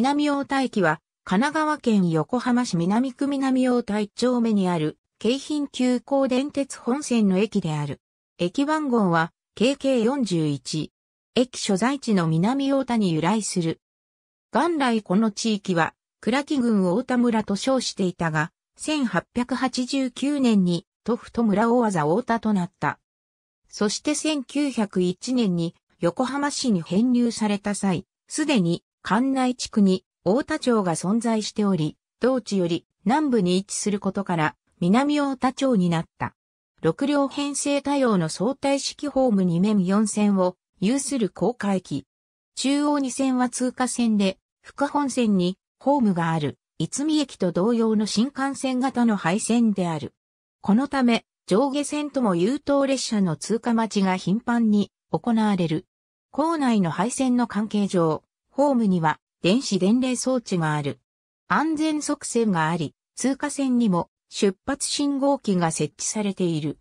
南大田駅は、神奈川県横浜市南区南大田1丁目にある、京浜急行電鉄本線の駅である。駅番号は、KK41。駅所在地の南大田に由来する。元来この地域は、倉木郡大田村と称していたが、1889年に、都府と村大技大田となった。そして1901年に、横浜市に編入された際、すでに関内地区に大田町が存在しており、同地より南部に位置することから南大田町になった。六両編成多様の相対式ホーム2面4線を有する高架駅。中央2線は通過線で、深本線にホームがある、いつみ駅と同様の新幹線型の廃線である。このため、上下線とも優等列車の通過待ちが頻繁に行われる。校内の廃線の関係上、ホームには電子伝令装置がある。安全側線があり、通過線にも出発信号機が設置されている。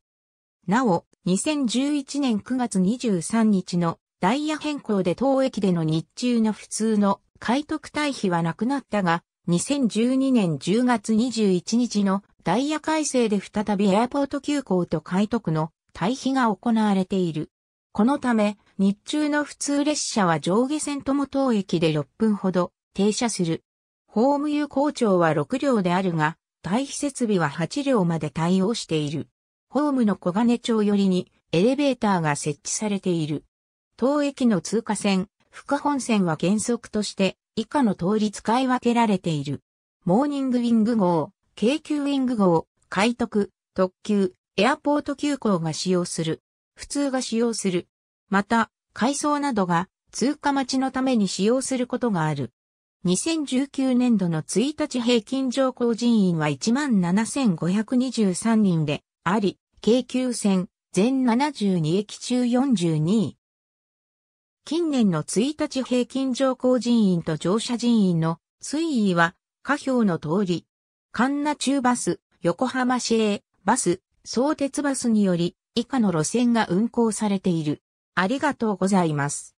なお、2011年9月23日のダイヤ変更で当駅での日中の普通の快特退避はなくなったが、2012年10月21日のダイヤ改正で再びエアポート急行と快特の退避が行われている。このため、日中の普通列車は上下線とも当駅で6分ほど停車する。ホーム有効庁は6両であるが、退避設備は8両まで対応している。ホームの小金町寄りにエレベーターが設置されている。当駅の通過線、副本線は原則として以下の通り使い分けられている。モーニングウィング号、京急ウィング号、海徳、特急、エアポート急行が使用する。普通が使用する。また、海藻などが通過待ちのために使用することがある。2019年度の1日平均乗降人員は17,523人であり、京急線全72駅中42位。近年の1日平均乗降人員と乗車人員の推移は、下表の通り、神奈中バス、横浜市営バス、相鉄バスにより、以下の路線が運行されている。ありがとうございます。